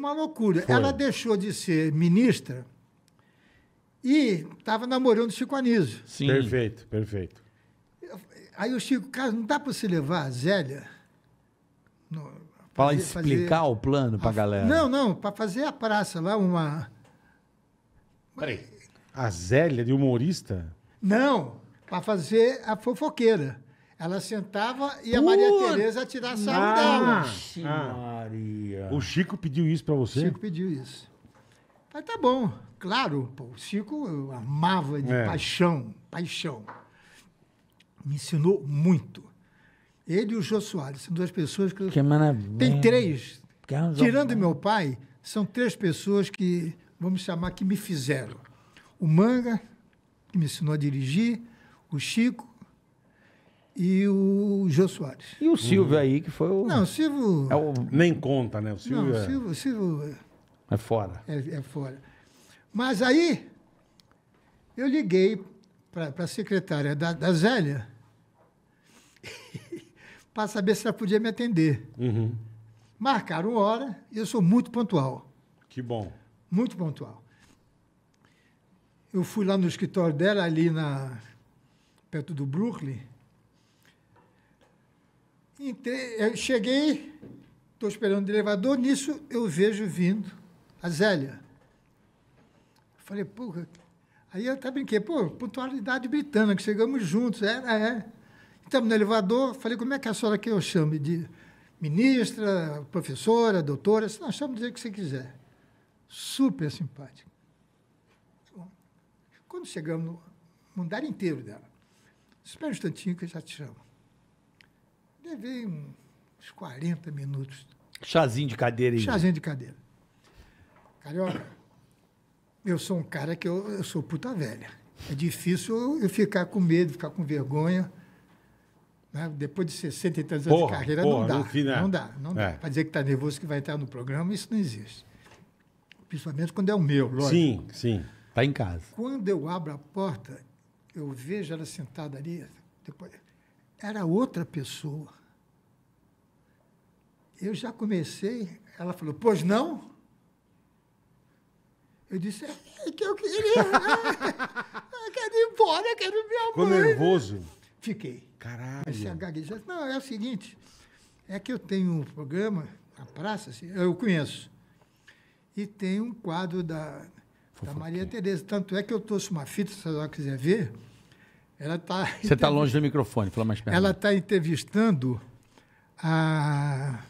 uma loucura. Foi. Ela deixou de ser ministra e estava namorando o Chico Anísio. Sim. Perfeito, perfeito. Aí o Chico, cara, não dá para se levar a Zélia. No, para explicar fazer... o plano para a galera. Não, não, para fazer a praça lá, uma. Peraí. A Zélia de humorista? Não, para fazer a fofoqueira. Ela sentava e a Maria Tereza tirava sarro ah, dela. Ah. Maria. O Chico pediu isso para você? Chico pediu isso. Mas tá bom, claro, pô, o Chico eu amava de É. paixão, paixão. Me ensinou muito. Ele e o Jô Soares, são duas pessoas que. Que maravilha. Tem três. É Tirando meu pai, são três pessoas que, vamos chamar, que me fizeram. O Manga, que me ensinou a dirigir, o Chico e o Jô Soares. E o Silvio uhum. aí, que foi o. Não, o Silvio. É o... Nem conta, né? O Silvio. Não, o é- Silvio, é... Silvio. É fora. É, é fora. Mas aí, eu liguei para a secretária da, da Zélia para saber se ela podia me atender. Uhum. Marcaram hora e eu sou muito pontual. Que bom. Muito pontual. Eu fui lá no escritório dela, ali na perto do Brooklyn, Entrei, eu cheguei, estou esperando o elevador, nisso eu vejo vindo a Zélia. Falei, pô, aí eu até brinquei, pô, pontualidade britânica, chegamos juntos, era, é, é. Estamos no elevador, falei, como é que a senhora que eu chame de ministra, professora, doutora, se não chama do jeito que você quiser. Super simpática. Quando chegamos no andar inteiro dela, espera um instantinho que eu já te chamo. Levei uns 40 minutos. Chazinho de cadeira, aí. Chazinho de cadeira. Carioca, eu sou um cara que eu, eu sou puta velha. É difícil eu ficar com medo, ficar com vergonha. Né? Depois de 60 e tantos anos de carreira, porra, não, dá, fim, né? não dá. Não dá. É. Para dizer que está nervoso que vai entrar no programa, isso não existe. Principalmente quando é o meu, lógico. Sim, sim. Está em casa. Quando eu abro a porta, eu vejo ela sentada ali. Depois, era outra pessoa eu já comecei. Ela falou, pois não? Eu disse, é, é que eu queria. Né? É, eu quero ir embora, eu quero minha mãe. Ficou nervoso? Fiquei. Caralho. Comecei a gaguejar. Não, é o seguinte, é que eu tenho um programa na praça, assim, eu conheço. E tem um quadro da, da Maria Tereza. Tanto é que eu trouxe uma fita, se ela quiser ver. Ela tá Você está longe do microfone, fala mais perto. Ela está entrevistando a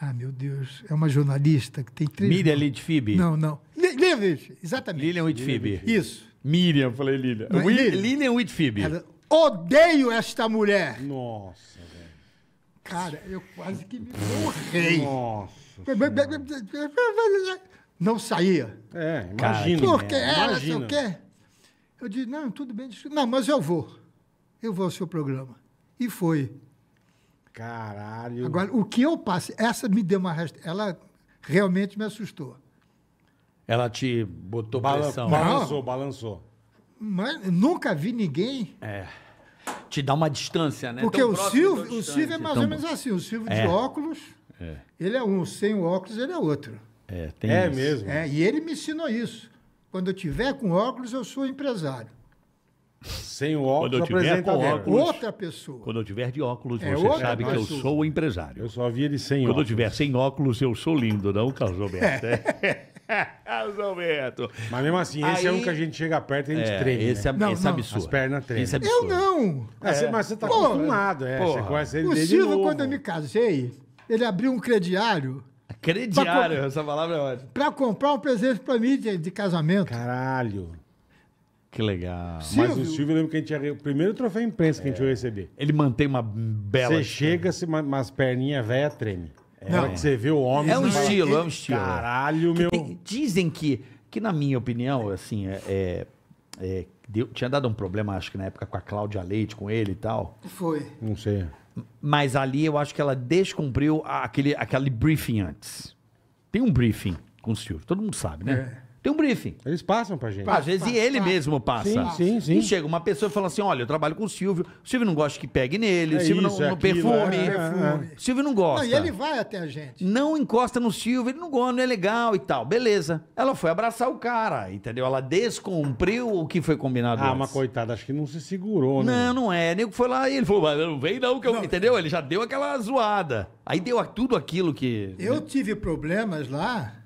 ah, meu Deus, é uma jornalista que tem três. Miriam Litfib? Não, não. Lilian exatamente. Lilian Whitfib. Isso. Miriam, falei Lilian. Não, é Lilian, Lilian Whitfib. Odeio esta mulher. Nossa, velho. Cara, eu quase que me morrei. Nossa. Não saía. É, imagina. Porque é ela, imagina. sei o quê. Eu disse, não, tudo bem. Não, mas eu vou. Eu vou ao seu programa. E foi. Caralho. Agora, o que eu passei, essa me deu uma. Rest... Ela realmente me assustou. Ela te botou Bala... pressão. Balançou, Não. balançou. Mas nunca vi ninguém. É. Te dá uma distância, né? Porque Tão o Silvio, o Silvio é mais Tão... ou menos assim. O Silvio é. de óculos, é. ele é um, sem o óculos, ele é outro. É, tem é isso. mesmo. É, e ele me ensinou isso. Quando eu tiver com óculos, eu sou empresário. Sem o óculos, quando eu tiver com óculos, outra pessoa. Quando eu tiver de óculos, é você sabe pessoa. que eu sou o empresário. Eu só vi ele sem quando óculos. Quando eu tiver sem óculos, eu sou lindo, não, Carlos Alberto. É. Carlos Alberto. Mas mesmo assim, esse Aí... é um que a gente chega perto e a gente é, Esse, é, né? esse é absurdo. As pernas treinam. É eu não. Ah, é, Mas você tá Porra. acostumado, é. Você conhece ele O Silvio quando eu me casei, ele abriu um crediário. Crediário, essa palavra é ótima. Pra comprar um presente pra mim de, de casamento. Caralho. Que legal. Mas o Silvio, eu lembro que a gente ia... O primeiro troféu imprensa que a gente ia receber. Ele mantém uma bela... Você chega, se ma- umas perninhas velhas tremem. É Não. hora que você vê o homem... É um fala, estilo, é um estilo. É. Caralho, meu... Tem- dizem que, que, na minha opinião, assim, é, é- é, deu- tinha dado um problema, acho que na época, com a Cláudia Leite, com ele e tal. Foi. Não sei. Mas ali eu acho que ela descumpriu aquele, aquele briefing antes. Tem um briefing com o Silvio, todo mundo sabe, né? É. Tem um briefing. Eles passam pra gente. Às vezes e ele mesmo passa. Sim, sim, sim. E chega uma pessoa e fala assim: olha, eu trabalho com o Silvio. O Silvio não gosta que pegue nele, o é Silvio não, é no aquilo, perfume. é, é, é. O Silvio não gosta. Não, e ele vai até a gente. Não encosta no Silvio, ele não gosta, não é legal e tal. Beleza. Ela foi abraçar o cara, entendeu? Ela descumpriu o que foi combinado. Ah, antes. mas coitada, acho que não se segurou, né? Não, não é. Nego foi lá e ele falou, mas não vem não, que eu... entendeu? Ele já deu aquela zoada. Aí deu tudo aquilo que... Eu tive problemas lá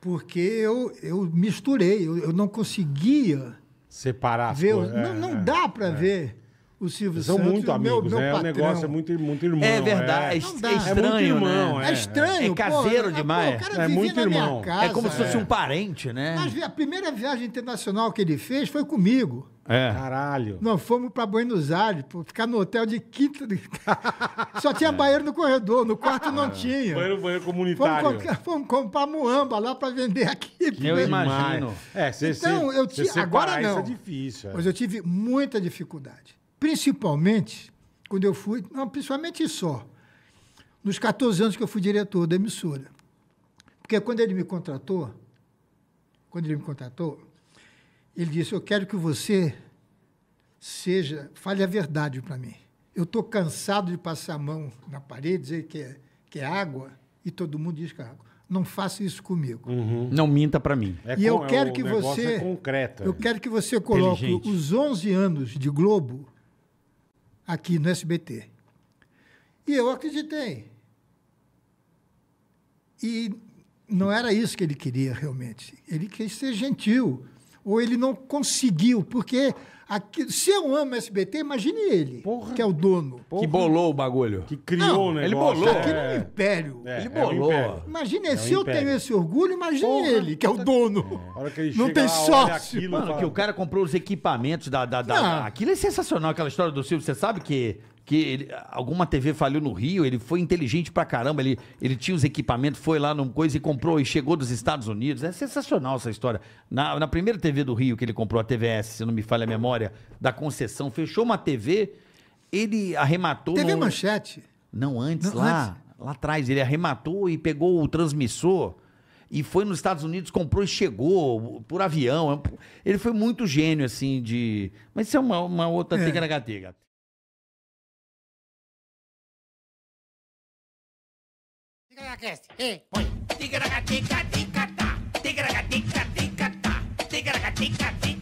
porque eu, eu misturei, eu, eu não conseguia separar ver, coisas, não, não é, dá para é. ver o Silvio São Santos. São muito amigos, meu, meu né? É o negócio é muito, muito irmão. É verdade, é, é estranho, é, é muito irmão, né? É estranho. É caseiro pô, né? demais. Pô, é muito irmão. Casa, é como se fosse né? um parente, né? Mas a primeira viagem internacional que ele fez foi comigo. É. Caralho. Não, fomos para Buenos Aires, pô, ficar no hotel de quinta. De... Só tinha é. banheiro no corredor, no quarto não é. tinha. Banheiro, banheiro comunitário. Fomos, comprar, fomos comprar muamba lá para vender aqui. eu imagino. É, cê, então, eu cê, agora não. Isso é difícil. É. Mas eu tive muita dificuldade. Principalmente quando eu fui, não, principalmente só, nos 14 anos que eu fui diretor da emissora. Porque quando ele me contratou, quando ele me contratou, ele disse: Eu quero que você seja, fale a verdade para mim. Eu estou cansado de passar a mão na parede, dizer que é, que é água, e todo mundo diz que é água. Não faça isso comigo. Uhum. Não minta para mim. É e com, eu quero é que você. É concreto, eu quero que você coloque os 11 anos de Globo aqui no SBT. E eu acreditei. E não era isso que ele queria realmente. Ele quis ser gentil ou ele não conseguiu, porque aqui, se eu amo SBT, imagine ele, porra, que é o dono. Porra. Que bolou o bagulho. Que criou não, o Ele bolou. Aquilo é império. É, ele bolou. É um imagine, é se império. eu tenho esse orgulho, imagine porra, ele, que é o é. dono. não tem lá, sócio. Mano, fala... que o cara comprou os equipamentos da... da, da... Aquilo é sensacional, aquela história do Silvio. Você sabe que que ele, alguma TV falhou no Rio, ele foi inteligente pra caramba, ele, ele tinha os equipamentos, foi lá numa coisa e comprou e chegou dos Estados Unidos. É sensacional essa história. Na, na primeira TV do Rio que ele comprou, a TVS, se não me falha a memória, da concessão, fechou uma TV, ele arrematou. TV no... Manchete? Não, antes, não, lá, antes. lá atrás, ele arrematou e pegou o transmissor e foi nos Estados Unidos, comprou e chegou por avião. É ele foi muito gênio, assim, de. Mas isso é uma, uma outra é. tigra-gatiga. Tigracast. Ei, põe. Tigracatica, tica Tigracatica, ticatá. Tigracatica, tica.